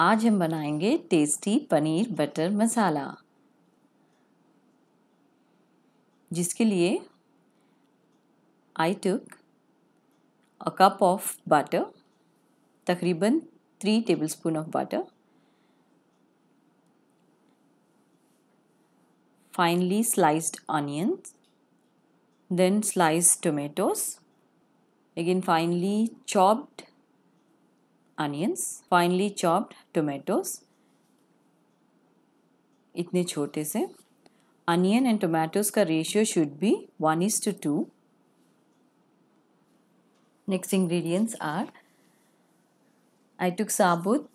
आज हम बनाएंगे टेस्टी पनीर बटर मसाला जिसके लिए I took a cup of butter तकरीबन three tablespoon of butter finely sliced onions then sliced tomatoes again finely chopped onions, finely chopped tomatoes, इतने chote se. onion and tomatoes ka ratio should be 1 is to 2. Next ingredients are I took sabut,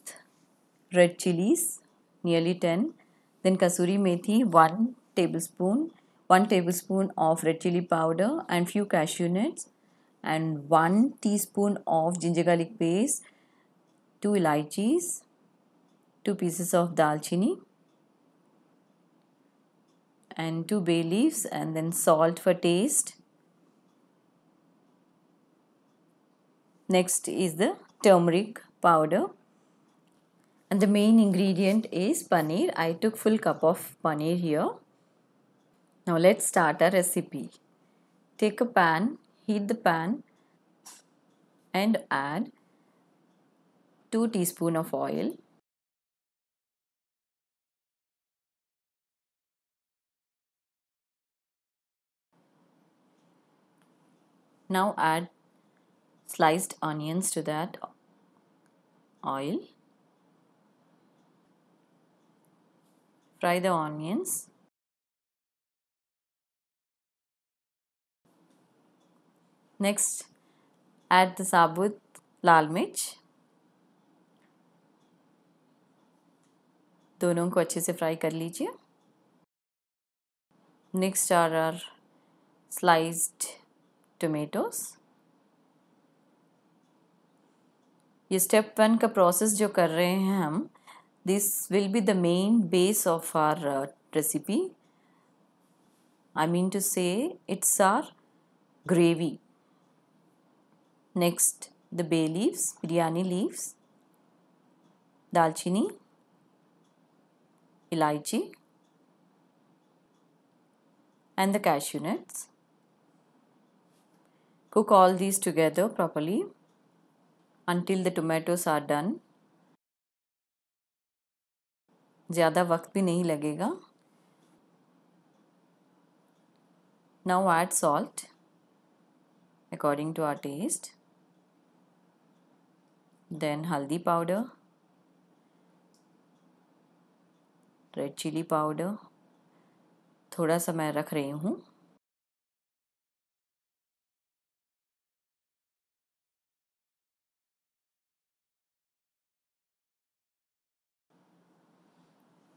red chilies, nearly 10, then kasuri methi 1 tablespoon, 1 tablespoon of red chili powder and few cashew nuts and 1 teaspoon of ginger garlic paste 2 elaichis, 2 pieces of dalchini and 2 bay leaves and then salt for taste. Next is the turmeric powder and the main ingredient is paneer. I took full cup of paneer here. Now let's start our recipe. Take a pan, heat the pan and add 2 teaspoon of oil. Now add sliced onions to that oil. Fry the onions. Next, add the sabut lal mirch दोनों को अच्छे से fry कर लीजिए next our our sliced tomatoes ये step one का process जो कर रहे हैं हम this will be the main base of our recipe I mean to say it's our gravy next the bay leaves biryani leaves दालचीनी elaichi and the cashew nuts. Cook all these together properly until the tomatoes are done. ज़्यादा वक्त भी नहीं लगेगा Now add salt according to our taste. Then haldi powder. Red chilli powder थोड़ा सा मैं रख रही हूँ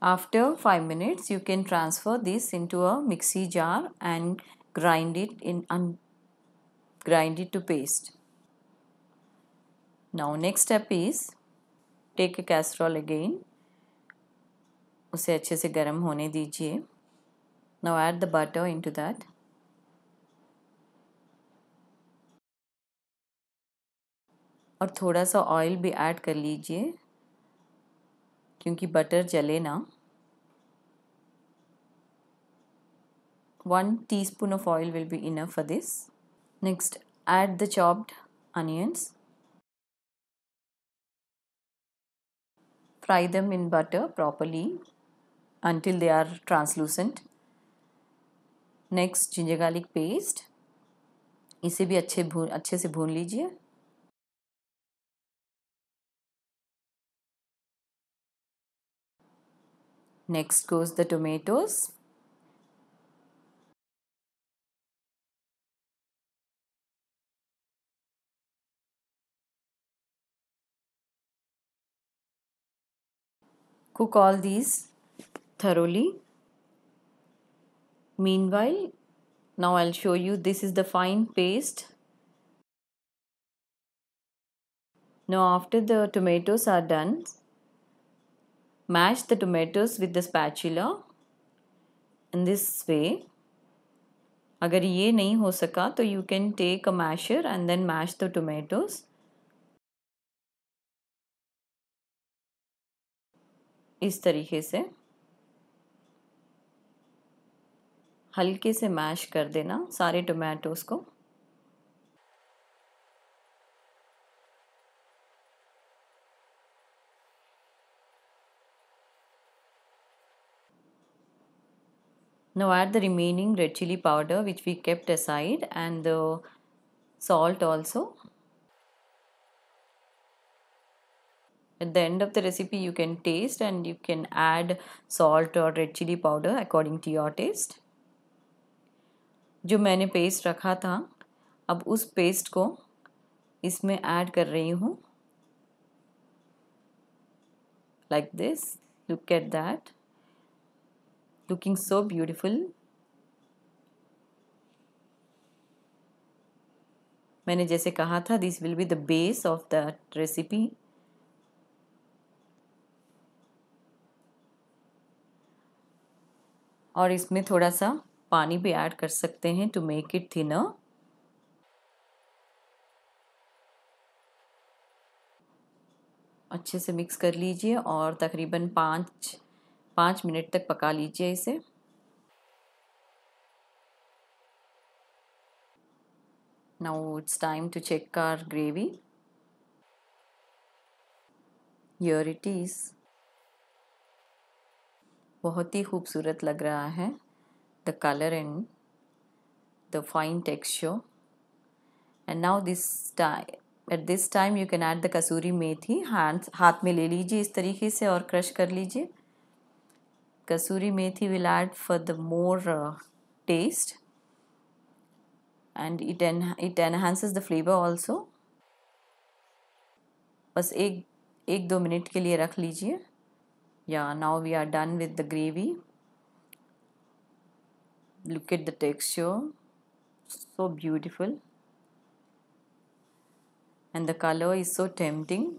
After five minutes, you can transfer this into a mixie jar and grind it in and grind it to paste. Now next step is take a casserole again उसे अच्छे से गर्म होने दीजिए now add the butter into that और थोड़ा सा oil भी ऐड कर लीजिए क्योंकि बटर जले ना one teaspoon of oil will be enough for this next add the chopped onions fry them in butter properly until they are translucent next ginger garlic paste इसे भी अच्छे भून अच्छे से भून लीजिए next goes the tomatoes cook all these thoroughly. Meanwhile, now I'll show you this is the fine paste. Now after the tomatoes are done, mash the tomatoes with the spatula in this way. अगर ये नहीं हो सका तो you can take a masher and then mash the tomatoes इस तरीके से हल्के से मैश कर देना सारे टोमेटोस को now add the remaining red chilli powder which we kept aside and the salt also At the end of the recipe you can taste and you can add salt or red chili powder according to your taste. जो मैंने paste रखा था अब उस paste को इसमें add कर रही हूँ like this look at that looking so beautiful मैंने जैसे कहा था this will be the base of that recipe और इसमें थोड़ा सा पानी भी ऐड कर सकते हैं टू मेक इट थिनर अच्छे से मिक्स कर लीजिए और तकरीबन पाँच पाँच मिनट तक पका लीजिए इसे now it's time to check our gravy your it is बहुत ही खूबसूरत लग रहा है the color and the fine texture and now this time at this time you can add the kasuri methi hand हाथ में ले लीजिए इस तरीके से और क्रश कर लीजिए kasuri methi will add for the more taste and it an it enhances the flavour also बस एक एक दो मिनट के लिए रख लीजिए या now we are done with the gravy look at the texture so beautiful and the color is so tempting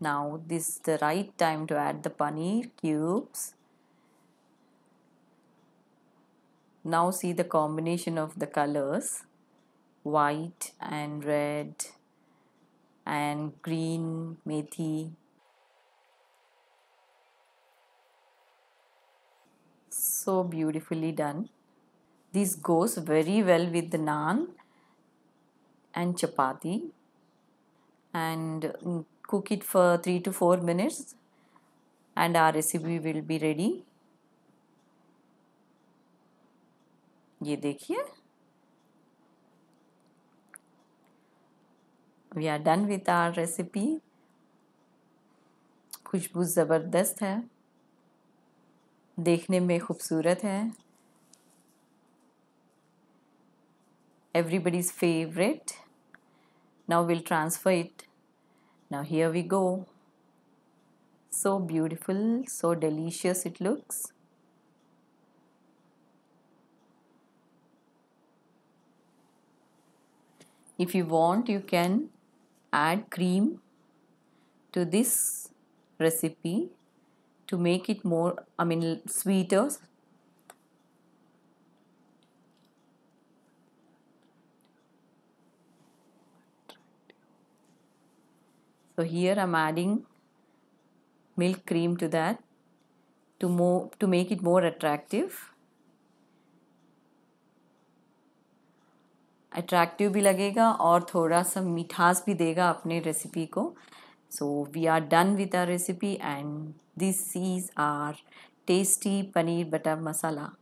now this is the right time to add the paneer cubes now see the combination of the colors white and red and green methi so beautifully done. This goes very well with naan and chapati and cook it for 3 to 4 minutes and our recipe will be ready. ये देखिए we are done with our recipe खुशबू ज़बरदस्त है देखने में खूबसूरत है everybody's favourite now will transfer it now here we go so beautiful so delicious it looks if you want you can add cream to this recipe to make it more, I mean, sweeter. So here I'm adding milk cream to that to more to make it more attractive. Attractive भी लगेगा और थोड़ा सा मिठास भी देगा अपने recipe को so we are done with our recipe and These C's are tasty paneer butter masala